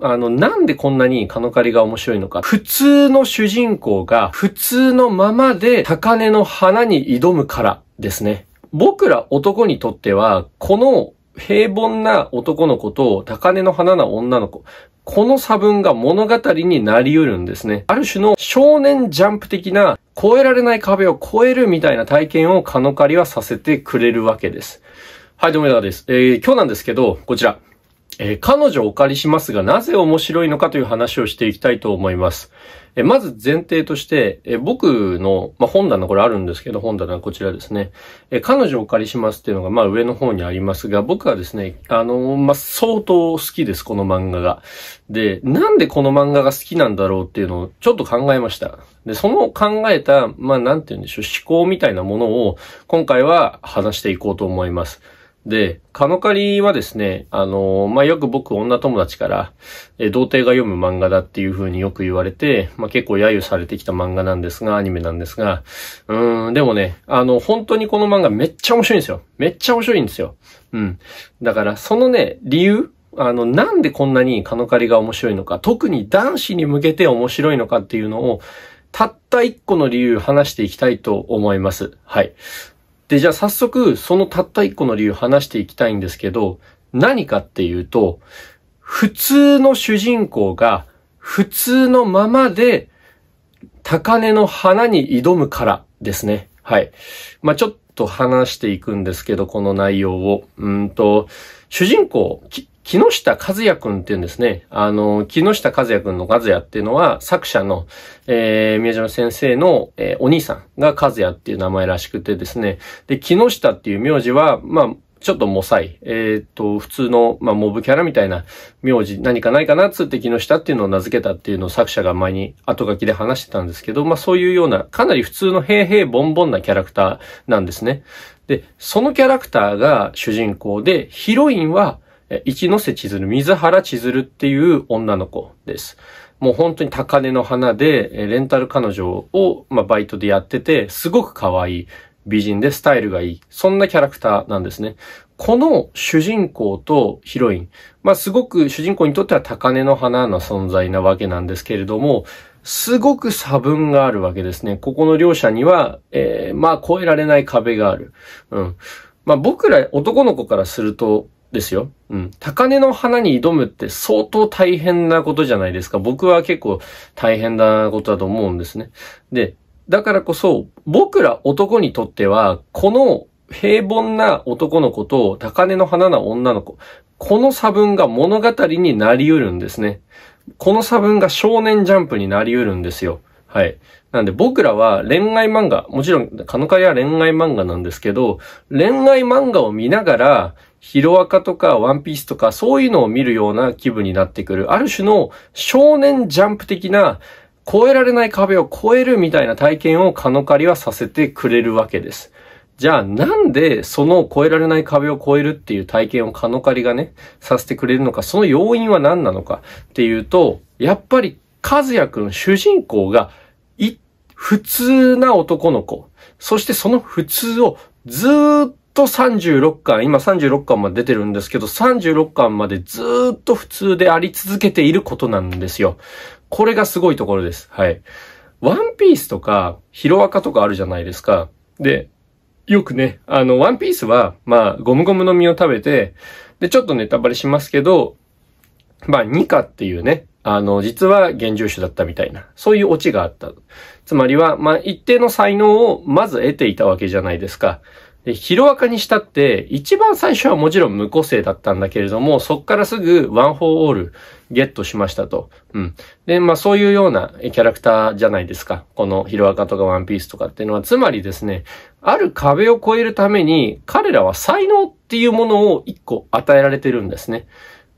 あの、なんでこんなにカノカリが面白いのか。普通の主人公が普通のままで高根の花に挑むからですね。僕ら男にとっては、この平凡な男の子と高根の花な女の子、この差分が物語になり得るんですね。ある種の少年ジャンプ的な超えられない壁を超えるみたいな体験をカノカリはさせてくれるわけです。はい、どうも枝です。えー、今日なんですけど、こちら。えー、彼女をお借りしますが、なぜ面白いのかという話をしていきたいと思います。えー、まず前提として、えー、僕の、まあ、本棚これあるんですけど、本棚こちらですね。え彼女をお借りしますっていうのが、まあ、上の方にありますが、僕はですね、あのまあ、相当好きです、この漫画が。で、なんでこの漫画が好きなんだろうっていうのをちょっと考えました。で、その考えた、まあ、なんて言うんでしょう、思考みたいなものを、今回は話していこうと思います。で、カノカリはですね、あのー、まあ、よく僕女友達から、えー、童貞が読む漫画だっていう風によく言われて、まあ、結構揶揄されてきた漫画なんですが、アニメなんですが、うーん、でもね、あの、本当にこの漫画めっちゃ面白いんですよ。めっちゃ面白いんですよ。うん。だから、そのね、理由あの、なんでこんなにカノカリが面白いのか、特に男子に向けて面白いのかっていうのを、たった一個の理由話していきたいと思います。はい。で、じゃあ早速、そのたった一個の理由話していきたいんですけど、何かっていうと、普通の主人公が普通のままで高根の花に挑むからですね。はい。まあ、ちょっと話していくんですけど、この内容を。うんと、主人公、木下和也くんっていうんですね。あの、木下和也くんの和也っていうのは、作者の、えー、宮島先生の、えー、お兄さんが和也っていう名前らしくてですね。で、木下っていう名字は、まあ、ちょっともさい、えっ、と、普通の、まあ、モブキャラみたいな名字、何かないかなっつって木下っていうのを名付けたっていうのを作者が前に後書きで話してたんですけど、まあ、そういうような、かなり普通の平々ボンボンなキャラクターなんですね。で、そのキャラクターが主人公で、ヒロインは、一ノ瀬千鶴、水原千鶴っていう女の子です。もう本当に高根の花で、レンタル彼女を、まあ、バイトでやってて、すごく可愛い。美人でスタイルがいい。そんなキャラクターなんですね。この主人公とヒロイン。まあ、すごく主人公にとっては高根の花な存在なわけなんですけれども、すごく差分があるわけですね。ここの両者には、えー、まあ、超えられない壁がある。うん。まあ、僕ら男の子からすると、ですよ。うん。高根の花に挑むって相当大変なことじゃないですか。僕は結構大変なことだと思うんですね。で、だからこそ、僕ら男にとっては、この平凡な男の子と高根の花な女の子、この差分が物語になり得るんですね。この差分が少年ジャンプになり得るんですよ。はい。なんで僕らは恋愛漫画、もちろん、カノカリは恋愛漫画なんですけど、恋愛漫画を見ながら、ヒロアカとかワンピースとかそういうのを見るような気分になってくる。ある種の少年ジャンプ的な超えられない壁を超えるみたいな体験をカノカリはさせてくれるわけです。じゃあなんでその超えられない壁を超えるっていう体験をカノカリがね、させてくれるのか、その要因は何なのかっていうと、やっぱりズヤくん主人公が、い、普通な男の子、そしてその普通をずっとと36巻、今36巻まで出てるんですけど、36巻までずっと普通であり続けていることなんですよ。これがすごいところです。はい。ワンピースとか、ヒロアカとかあるじゃないですか。で、よくね、あの、ワンピースは、まあ、ゴムゴムの実を食べて、で、ちょっとネタバレしますけど、まあ、ニカっていうね、あの、実は現住種だったみたいな、そういうオチがあった。つまりは、まあ、一定の才能をまず得ていたわけじゃないですか。で、ヒロアカにしたって、一番最初はもちろん無個性だったんだけれども、そっからすぐワン・フォー・オールゲットしましたと。うん。で、まあそういうようなキャラクターじゃないですか。このヒロアカとかワンピースとかっていうのは、つまりですね、ある壁を越えるために、彼らは才能っていうものを一個与えられてるんですね。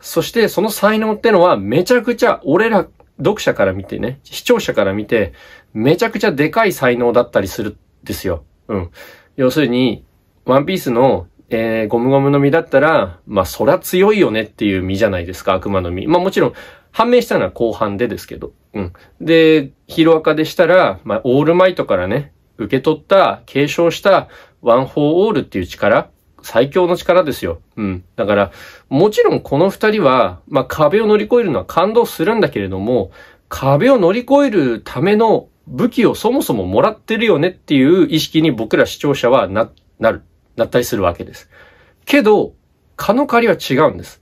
そしてその才能ってのはめちゃくちゃ俺ら、読者から見てね、視聴者から見て、めちゃくちゃでかい才能だったりするんですよ。うん。要するに、ワンピースの、えー、ゴムゴムの実だったら、まあ、そら強いよねっていう実じゃないですか、悪魔の実。まあ、もちろん、判明したのは後半でですけど。うん。で、ヒロアカでしたら、まあ、オールマイトからね、受け取った、継承した、ワン・フォー・オールっていう力、最強の力ですよ。うん。だから、もちろんこの二人は、まあ、壁を乗り越えるのは感動するんだけれども、壁を乗り越えるための武器をそもそももらってるよねっていう意識に僕ら視聴者はな、なる。だったりするわけです。けど、カノカリは違うんです。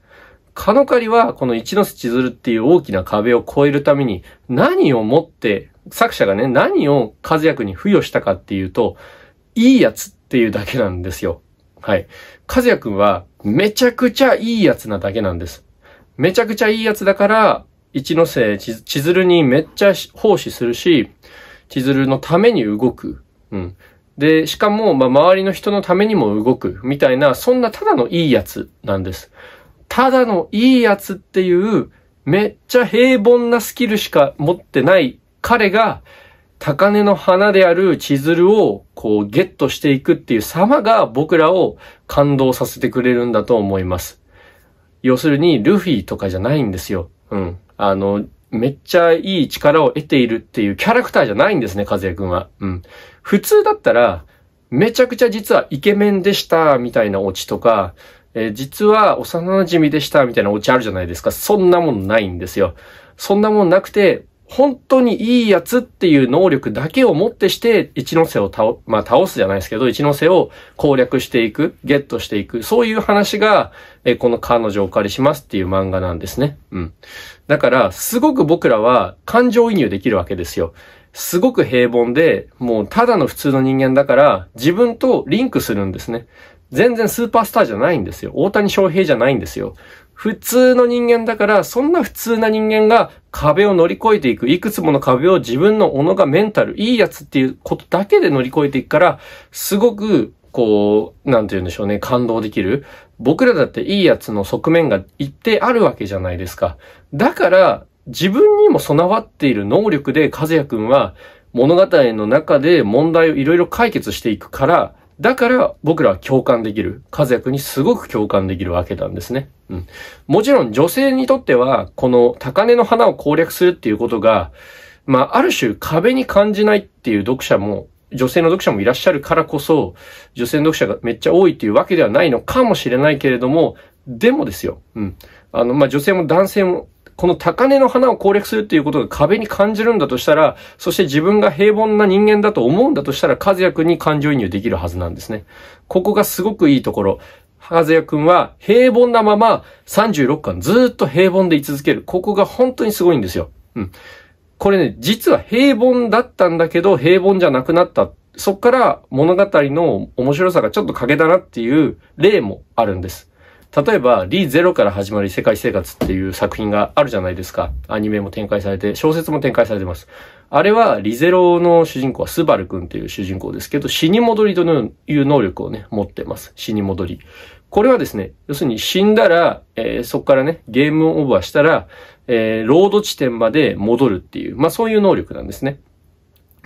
カノカリはこの一ノ瀬千鶴っていう大きな壁を越えるために何をもって、作者がね、何を和也くんに付与したかっていうと、いいやつっていうだけなんですよ。はい。和也くんはめちゃくちゃいいやつなだけなんです。めちゃくちゃいいやつだから、一ノ瀬千鶴にめっちゃ奉仕するし、千鶴のために動く。うん。で、しかも、まあ、周りの人のためにも動く、みたいな、そんなただのいいやつなんです。ただのいいやつっていう、めっちゃ平凡なスキルしか持ってない彼が、高根の花である千鶴を、こう、ゲットしていくっていう様が僕らを感動させてくれるんだと思います。要するに、ルフィとかじゃないんですよ。うん。あの、めっちゃいい力を得ているっていうキャラクターじゃないんですね、和也くんは。うん。普通だったら、めちゃくちゃ実はイケメンでした、みたいなオチとか、えー、実は幼馴染でした、みたいなオチあるじゃないですか。そんなもんないんですよ。そんなもんなくて、本当にいいやつっていう能力だけをもってして、一ノ瀬を倒、まあ倒すじゃないですけど、一ノ瀬を攻略していく、ゲットしていく、そういう話が、えこの彼女をお借りしますっていう漫画なんですね。うん。だから、すごく僕らは感情移入できるわけですよ。すごく平凡で、もうただの普通の人間だから、自分とリンクするんですね。全然スーパースターじゃないんですよ。大谷翔平じゃないんですよ。普通の人間だから、そんな普通な人間が壁を乗り越えていく。いくつもの壁を自分の斧がメンタル、いいやつっていうことだけで乗り越えていくから、すごく、こう、なんて言うんでしょうね、感動できる。僕らだっていいやつの側面が一定あるわけじゃないですか。だから、自分にも備わっている能力で、和也くんは、物語の中で問題をいろいろ解決していくから、だから僕らは共感できる。家族にすごく共感できるわけなんですね。うん。もちろん女性にとっては、この高根の花を攻略するっていうことが、まあ、ある種壁に感じないっていう読者も、女性の読者もいらっしゃるからこそ、女性の読者がめっちゃ多いっていうわけではないのかもしれないけれども、でもですよ。うん。あの、まあ、女性も男性もこの高根の花を攻略するっていうことが壁に感じるんだとしたら、そして自分が平凡な人間だと思うんだとしたら、和也くんに感情移入できるはずなんですね。ここがすごくいいところ。和也くんは平凡なまま36巻ずっと平凡で居続ける。ここが本当にすごいんですよ。うん。これね、実は平凡だったんだけど平凡じゃなくなった。そっから物語の面白さがちょっと欠けたなっていう例もあるんです。例えば、リゼロから始まり世界生活っていう作品があるじゃないですか。アニメも展開されて、小説も展開されてます。あれは、リゼロの主人公はスバル君っていう主人公ですけど、死に戻りという能力をね、持ってます。死に戻り。これはですね、要するに死んだら、えー、そこからね、ゲームオーバーしたら、えー、ロード地点まで戻るっていう、まあそういう能力なんですね。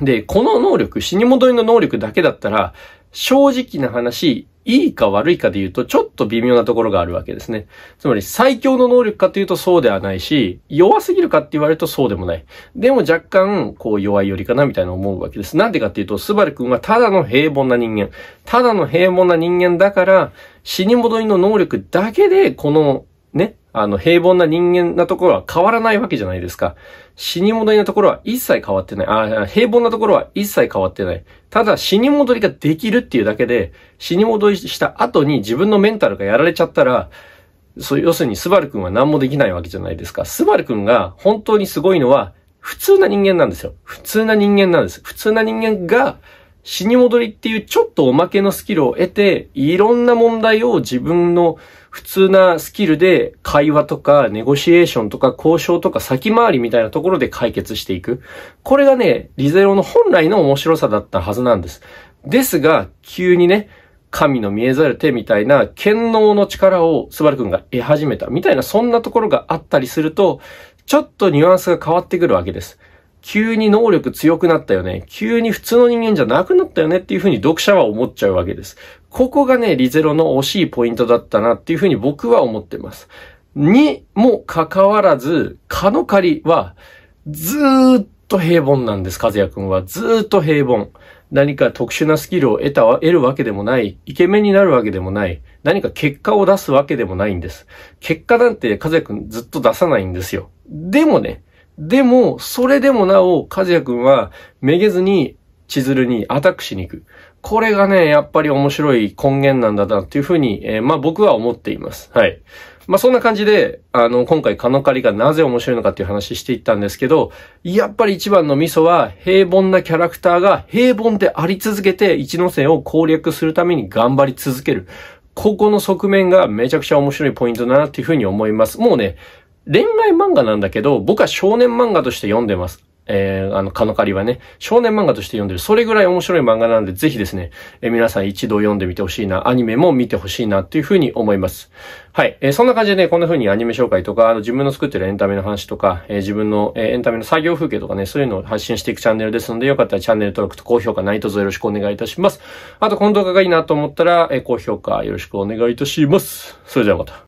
で、この能力、死に戻りの能力だけだったら、正直な話、いいか悪いかで言うと、ちょっと微妙なところがあるわけですね。つまり、最強の能力かというとそうではないし、弱すぎるかって言われるとそうでもない。でも若干、こう、弱いよりかなみたいな思うわけです。なんでかっていうと、スバル君はただの平凡な人間。ただの平凡な人間だから、死に戻りの能力だけで、この、ね、あの、平凡な人間なところは変わらないわけじゃないですか。死に戻りなところは一切変わってない。あ平凡なところは一切変わってない。ただ、死に戻りができるっていうだけで、死に戻りした後に自分のメンタルがやられちゃったら、そう、要するに、スバル君は何もできないわけじゃないですか。スバル君が本当にすごいのは、普通な人間なんですよ。普通な人間なんです。普通な人間が、死に戻りっていうちょっとおまけのスキルを得て、いろんな問題を自分の普通なスキルで会話とかネゴシエーションとか交渉とか先回りみたいなところで解決していく。これがね、リゼロの本来の面白さだったはずなんです。ですが、急にね、神の見えざる手みたいな、剣能の力をスバル君が得始めたみたいな、そんなところがあったりすると、ちょっとニュアンスが変わってくるわけです。急に能力強くなったよね。急に普通の人間じゃなくなったよねっていうふうに読者は思っちゃうわけです。ここがね、リゼロの惜しいポイントだったなっていうふうに僕は思ってます。にもかかわらず、カノカリはずーっと平凡なんです、和也くんは。ずーっと平凡。何か特殊なスキルを得た、得るわけでもない。イケメンになるわけでもない。何か結果を出すわけでもないんです。結果なんて和也くんずっと出さないんですよ。でもね、でも、それでもなお、和也くんは、めげずに、千鶴にアタックしに行く。これがね、やっぱり面白い根源なんだなっていうふうに、えー、まあ僕は思っています。はい。まあそんな感じで、あの、今回カノカリがなぜ面白いのかっていう話していったんですけど、やっぱり一番のミソは平凡なキャラクターが平凡であり続けて一ノ瀬を攻略するために頑張り続ける。ここの側面がめちゃくちゃ面白いポイントだなっていうふうに思います。もうね、恋愛漫画なんだけど、僕は少年漫画として読んでます。えー、あの、カノカリはね、少年漫画として読んでる。それぐらい面白い漫画なんで、ぜひですね、えー、皆さん一度読んでみてほしいな、アニメも見てほしいな、っていうふうに思います。はい。えー、そんな感じでね、こんな風にアニメ紹介とか、あの、自分の作ってるエンタメの話とか、えー、自分の、えエンタメの作業風景とかね、そういうのを発信していくチャンネルですので、よかったらチャンネル登録と高評価ないとぞよろしくお願いいたします。あと、この動画がいいなと思ったら、え高評価よろしくお願いいたします。それではまた。